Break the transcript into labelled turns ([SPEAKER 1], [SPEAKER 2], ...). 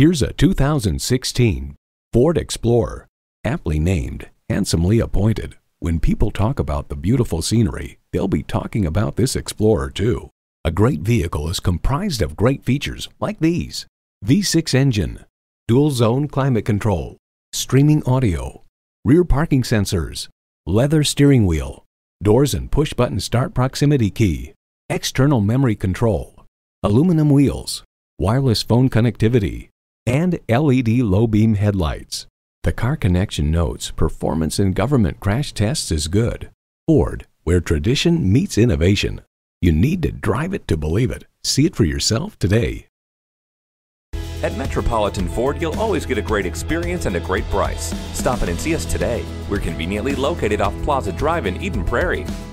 [SPEAKER 1] Here's a 2016 Ford Explorer, aptly named, handsomely appointed. When people talk about the beautiful scenery, they'll be talking about this Explorer too. A great vehicle is comprised of great features like these. V6 engine, dual zone climate control, streaming audio, rear parking sensors, leather steering wheel, doors and push button start proximity key, external memory control, aluminum wheels, wireless phone connectivity, and LED low beam headlights. The car connection notes performance in government crash tests is good. Ford, where tradition meets innovation. You need to drive it to believe it. See it for yourself today.
[SPEAKER 2] At Metropolitan Ford, you'll always get a great experience and a great price. Stop in and see us today. We're conveniently located off Plaza Drive in Eden Prairie.